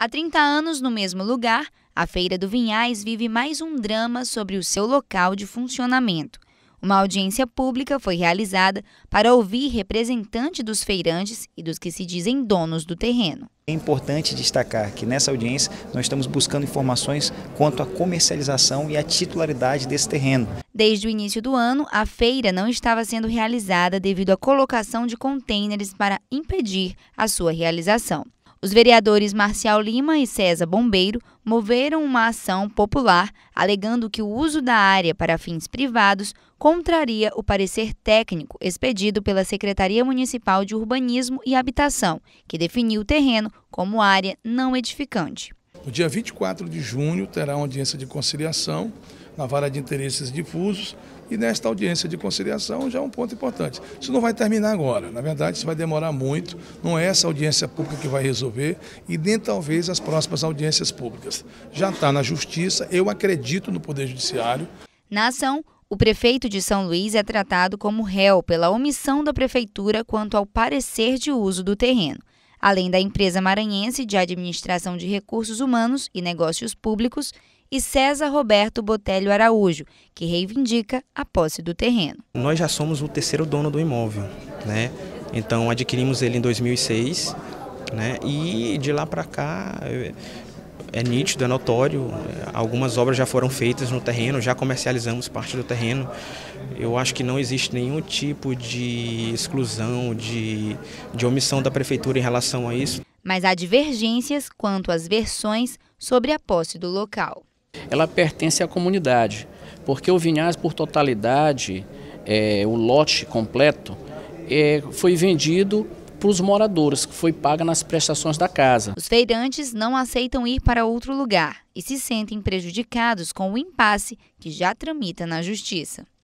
Há 30 anos, no mesmo lugar, a Feira do Vinhais vive mais um drama sobre o seu local de funcionamento. Uma audiência pública foi realizada para ouvir representantes dos feirantes e dos que se dizem donos do terreno. É importante destacar que nessa audiência nós estamos buscando informações quanto à comercialização e à titularidade desse terreno. Desde o início do ano, a feira não estava sendo realizada devido à colocação de contêineres para impedir a sua realização. Os vereadores Marcial Lima e César Bombeiro moveram uma ação popular alegando que o uso da área para fins privados contraria o parecer técnico expedido pela Secretaria Municipal de Urbanismo e Habitação, que definiu o terreno como área não edificante. No dia 24 de junho terá uma audiência de conciliação na vara de interesses difusos e nesta audiência de conciliação já é um ponto importante. Isso não vai terminar agora, na verdade isso vai demorar muito, não é essa audiência pública que vai resolver e nem talvez as próximas audiências públicas. Já está na Justiça, eu acredito no Poder Judiciário. Na ação, o prefeito de São Luís é tratado como réu pela omissão da prefeitura quanto ao parecer de uso do terreno além da Empresa Maranhense de Administração de Recursos Humanos e Negócios Públicos e César Roberto Botelho Araújo, que reivindica a posse do terreno. Nós já somos o terceiro dono do imóvel, né? Então adquirimos ele em 2006, né? E de lá para cá é nítido, é notório. É, algumas obras já foram feitas no terreno, já comercializamos parte do terreno. Eu acho que não existe nenhum tipo de exclusão, de, de omissão da prefeitura em relação a isso. Mas há divergências quanto às versões sobre a posse do local. Ela pertence à comunidade, porque o vinhaz, por totalidade, é, o lote completo, é, foi vendido para os moradores, que foi paga nas prestações da casa. Os feirantes não aceitam ir para outro lugar e se sentem prejudicados com o impasse que já tramita na Justiça.